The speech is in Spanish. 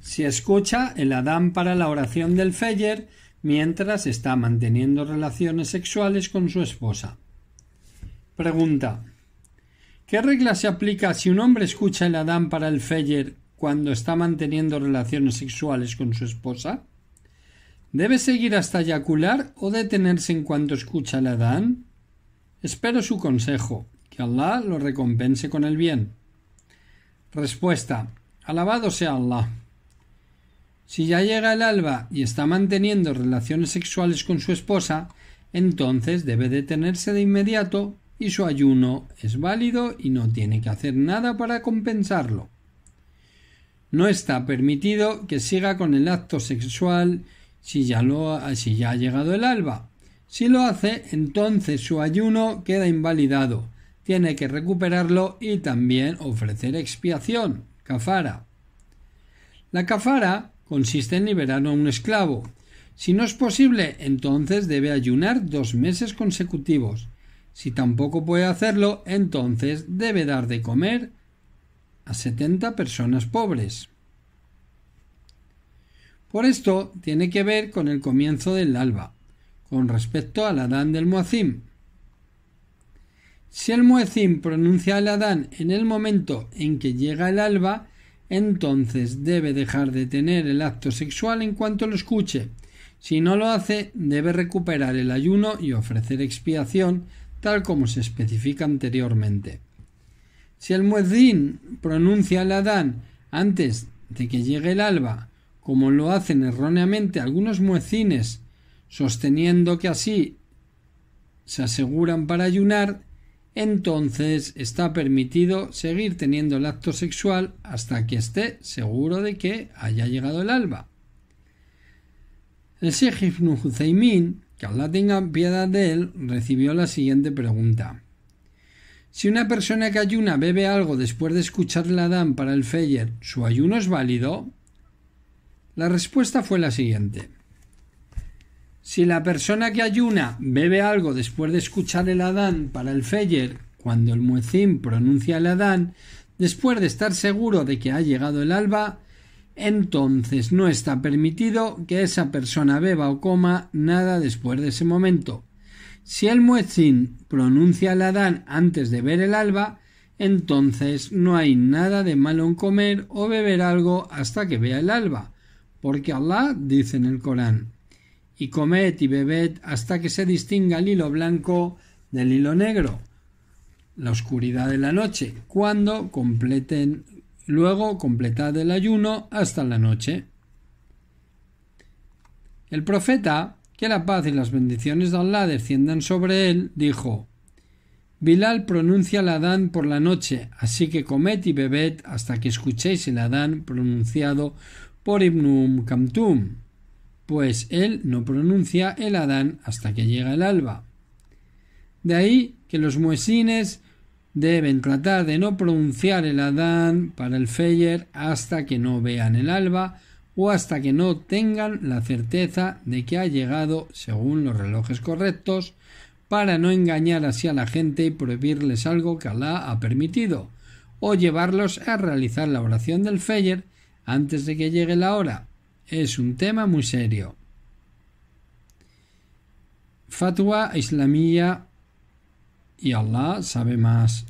Si escucha el Adán para la oración del Feller mientras está manteniendo relaciones sexuales con su esposa. Pregunta. ¿Qué regla se aplica si un hombre escucha el Adán para el Feller cuando está manteniendo relaciones sexuales con su esposa? ¿Debe seguir hasta eyacular o detenerse en cuanto escucha el Adán? Espero su consejo, que Allah lo recompense con el bien. Respuesta. Alabado sea Allah. Si ya llega el alba y está manteniendo relaciones sexuales con su esposa, entonces debe detenerse de inmediato y su ayuno es válido y no tiene que hacer nada para compensarlo. No está permitido que siga con el acto sexual si ya, lo, ha llegado el alba. Si lo hace, entonces su ayuno queda invalidado. Tiene que recuperarlo y también ofrecer expiación, cafara. La cafara consiste en liberar a un esclavo. Si no es posible, entonces debe ayunar dos meses consecutivos. Si tampoco puede hacerlo, entonces debe dar de comer a 70 personas pobres. Por esto tiene que ver con el comienzo del alba, con respecto al Adán del Moazim. Si el muacim pronuncia el Adán en el momento en que llega el alba, entonces debe dejar de tener el acto sexual en cuanto lo escuche. Si no lo hace, debe recuperar el ayuno y ofrecer expiación, tal como se especifica anteriormente. Si el muezzin pronuncia el adán antes de que llegue el alba, como lo hacen erróneamente algunos muezzines, sosteniendo que así se aseguran para ayunar, entonces está permitido seguir teniendo el acto sexual hasta que esté seguro de que haya llegado el alba. El Sheikh Ibn Huzaymin, que Allah tenga piedad de él, recibió la siguiente pregunta. Si una persona que ayuna bebe algo después de escuchar la Adán para el Feyer, ¿su ayuno es válido? La respuesta fue la siguiente. Si la persona que ayuna bebe algo después de escuchar el Adán para el Feyer, cuando el muezín pronuncia el Adán, después de estar seguro de que ha llegado el alba, entonces no está permitido que esa persona beba o coma nada después de ese momento. Si el muezín pronuncia el Adán antes de ver el alba, entonces no hay nada de malo en comer o beber algo hasta que vea el alba, porque Allah dice en el Corán: y comed y bebed hasta que se distinga el hilo blanco del hilo negro, la oscuridad de la noche, cuando completen luego completad el ayuno hasta la noche. El profeta, que la paz y las bendiciones de Allah desciendan sobre él, dijo Bilal pronuncia el Adán por la noche, así que comed y bebed hasta que escuchéis el Adán pronunciado por Ibnum Kamtum pues él no pronuncia el Adán hasta que llega el alba. De ahí que los muesines deben tratar de no pronunciar el Adán para el Feyer hasta que no vean el alba o hasta que no tengan la certeza de que ha llegado según los relojes correctos para no engañar así a la gente y prohibirles algo que Alá ha permitido o llevarlos a realizar la oración del Feyer antes de que llegue la hora es un tema muy serio. Fatwa Islamía y Allah sabe más.